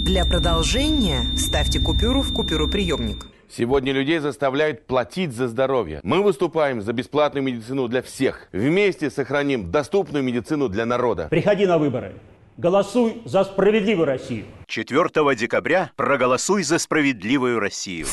Для продолжения ставьте купюру в купюроприемник. Сегодня людей заставляют платить за здоровье. Мы выступаем за бесплатную медицину для всех. Вместе сохраним доступную медицину для народа. Приходи на выборы. Голосуй за справедливую Россию. 4 декабря проголосуй за справедливую Россию.